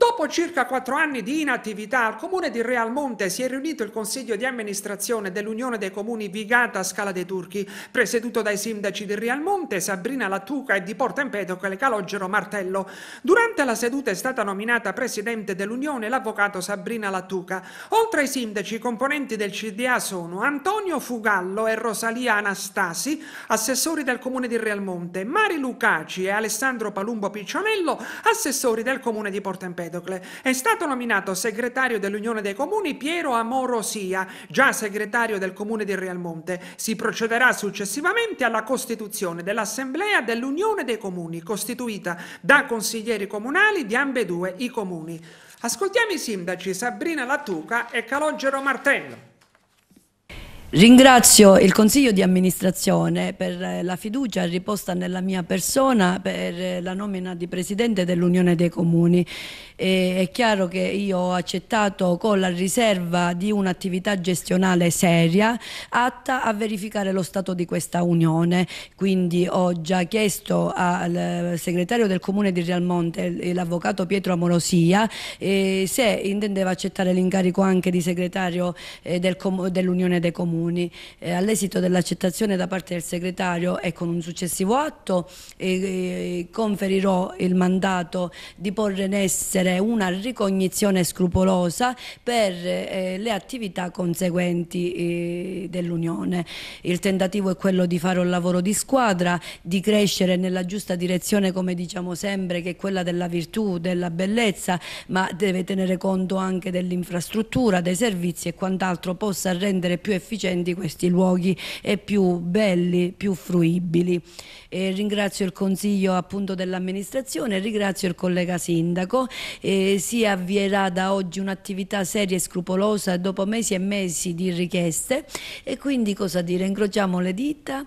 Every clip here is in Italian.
¡No! Dopo circa quattro anni di inattività, al comune di Realmonte si è riunito il consiglio di amministrazione dell'Unione dei Comuni Vigata Scala dei Turchi, presieduto dai sindaci di Realmonte, Sabrina Lattuca e di Porta Empedocle Calogero Martello. Durante la seduta è stata nominata presidente dell'Unione l'avvocato Sabrina Lattuca. Oltre ai sindaci, i componenti del CDA sono Antonio Fugallo e Rosalia Anastasi, assessori del comune di Realmonte, Mari Lucaci e Alessandro Palumbo Piccionello, assessori del comune di Porta Empedocle. Concle, è stato nominato segretario dell'Unione dei Comuni Piero Amorosia, già segretario del Comune di Realmonte. Si procederà successivamente alla costituzione dell'Assemblea dell'Unione dei Comuni, costituita da consiglieri comunali di ambedue i comuni. Ascoltiamo i sindaci Sabrina Lattuca e Calogero Martello. Ringrazio il Consiglio di amministrazione per eh, la fiducia riposta nella mia persona per eh, la nomina di Presidente dell'Unione dei Comuni. è chiaro che io ho accettato con la riserva di un'attività gestionale seria atta a verificare lo stato di questa Unione. Quindi ho già chiesto al eh, segretario del Comune di Realmonte, l'avvocato Pietro Amorosia, se intendeva accettare l'incarico anche di segretario dell'Unione dei Comuni comuni. Eh, All'esito dell'accettazione da parte del segretario e con un successivo atto eh, eh conferirò il mandato di porre in essere una ricognizione scrupolosa per eh, le attività conseguenti eh, dell'Unione. Il tentativo è quello di fare un lavoro di squadra, di crescere nella giusta direzione come diciamo sempre che è quella della virtù, della bellezza, ma deve tenere conto anche dell'infrastruttura, dei servizi e quant'altro possa rendere più efficiente scendi questi luoghi e più belli, più fruibili. E ringrazio il Consiglio appunto dell'amministrazione, ringrazio il collega sindaco. E si avvierà da oggi un'attività seria e scrupolosa dopo mesi e mesi di richieste e quindi cosa dire? Incrociamo le dita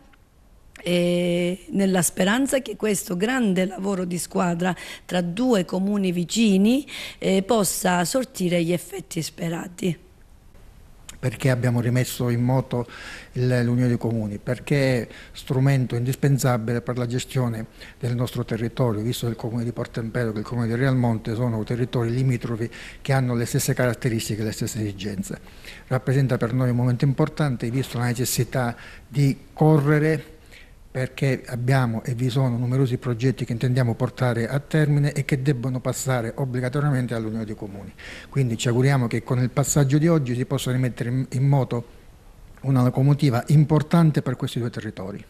nella speranza che questo grande lavoro di squadra tra due comuni vicini eh, possa sortire gli effetti sperati. Perché abbiamo rimesso in moto l'Unione dei Comuni? Perché è strumento indispensabile per la gestione del nostro territorio, visto che il Comune di Portempero e il Comune di Real Monte sono territori limitrofi che hanno le stesse caratteristiche, le stesse esigenze. Rappresenta per noi un momento importante, visto la necessità di correre perché abbiamo e vi sono numerosi progetti che intendiamo portare a termine e che debbono passare obbligatoriamente all'Unione dei Comuni. Quindi ci auguriamo che con il passaggio di oggi si possa rimettere in moto una locomotiva importante per questi due territori.